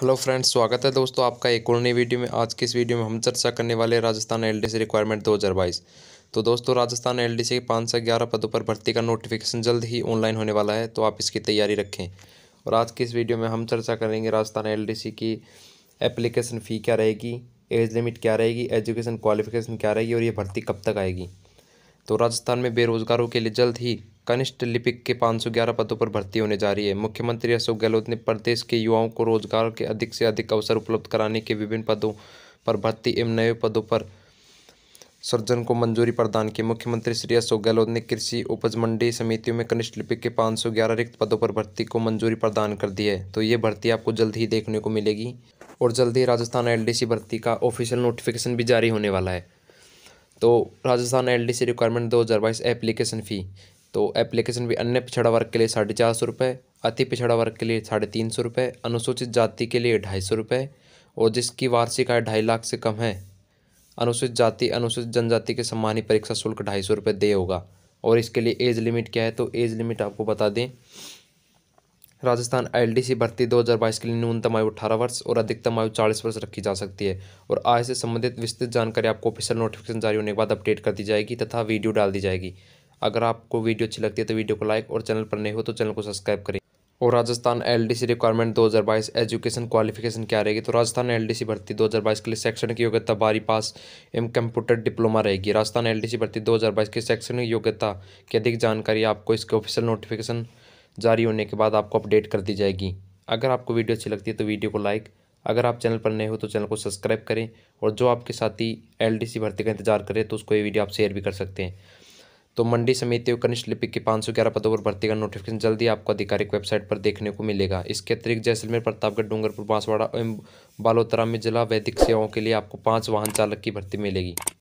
hello friends स्वागत है दोस्तों आपका एक और नई वीडियो में आज की इस वीडियो में हम चर्चा करने वाले राजस्थान एलडीसी रिक्वायरमेंट 2022 तो दोस्तों राजस्थान एलडीसी के पाँच सौ ग्यारह पदों पर भर्ती का नोटिफिकेशन जल्द ही ऑनलाइन होने वाला है तो आप इसकी तैयारी रखें और आज की इस वीडियो में हम चर्चा करेंगे राजस्थान एल की एप्लीकेशन फ़ी क्या रहेगी एज लिमिट क्या रहेगी एजुकेशन क्वालिफिकेशन क्या रहेगी और ये भर्ती कब तक आएगी तो राजस्थान में बेरोज़गारों के लिए जल्द ही कनिष्ठ लिपिक के 511 पदों पर भर्ती होने जा रही है मुख्यमंत्री अशोक गहलोत ने प्रदेश के युवाओं को रोजगार के अधिक से अधिक अवसर उपलब्ध कराने के विभिन्न पदों पर भर्ती एवं नए पदों पर सृजन को मंजूरी प्रदान की मुख्यमंत्री श्री अशोक गहलोत ने कृषि उपज मंडी समितियों में कनिष्ठ लिपिक के 511 रिक्त पदों पर भर्ती को मंजूरी प्रदान कर दी है तो ये भर्ती आपको जल्द ही देखने को मिलेगी और जल्द ही राजस्थान एलडीसी भर्ती का ऑफिशियल नोटिफिकेशन भी जारी होने वाला है तो राजस्थान एलडीसी रिक्वायरमेंट बाईस एप्लीकेशन फ़ी तो एप्लीकेशन भी अन्य पिछड़ा वर्ग के लिए साढ़े चार सौ रुपये अति पिछड़ा वर्ग के लिए साढ़े तीन सौ रुपये अनुसूचित जाति के लिए ढाई सौ रुपये और जिसकी वार्षिक आय ढाई लाख से कम है अनुसूचित जाति अनुसूचित जनजाति के सम्मानी परीक्षा शुल्क ढाई सौ रुपये दे होगा और इसके लिए एज लिमिट क्या है तो एज लिमिट आपको बता दें राजस्थान सी भर्ती बाईस के लिए न्यूनतम आयु अठारह वर्ष और अधिकतम आयु चालीस वर्ष रखी जा सकती है और आय से संबंधित विस्तृत जानकारी आपको ऑफिशियल नोटिफिकेशन जारी होने के बाद अपडेट कर दी जाएगी तथा वीडियो डाल दी जाएगी अगर आपको वीडियो अच्छी लगती है तो वीडियो को लाइक और चैनल पर नहीं हो तो चैनल को सब्सक्राइब करें और Rajasthan LDC requirement 2022 education qualification क्या रहेगी तो राजस्थान एलडीसी भर्ती 2022 के लिए सेक्शन की योग्यता बारी पास एम कंप्यूटर डिप्लोमा रहेगी राजस्थान एलडीसी भर्ती 2022 के सेक्शन की योग्यता की अधिक जानकारी आपको इसके ऑफिशियल नोटिफिकेशन जारी होने के बाद आपको अपडेट कर दी जाएगी अगर आपको वीडियो अच्छी लगती है तो वीडियो को लाइक अगर आप चैनल पर नए हो तो चैनल को सब्सक्राइब करें और जो आपके साथी एल भर्ती का इंतजार करें तो उसको ये वीडियो आप शेयर भी कर सकते हैं तो मंडी समिति और कनिष्ठ लिपिक के पाँच सौ ग्यारह पदों पर भर्ती का नोटिफिकेशन जल्दी आपको आधिकारिक वेबसाइट पर देखने को मिलेगा इसके अतिरिक्त जैसलमेर प्रतापगढ़ डूंगरपुर बांसवाड़ा एवं बालोतरा में जिला वैदिक सेवाओं के लिए आपको पाँच वाहन चालक की भर्ती मिलेगी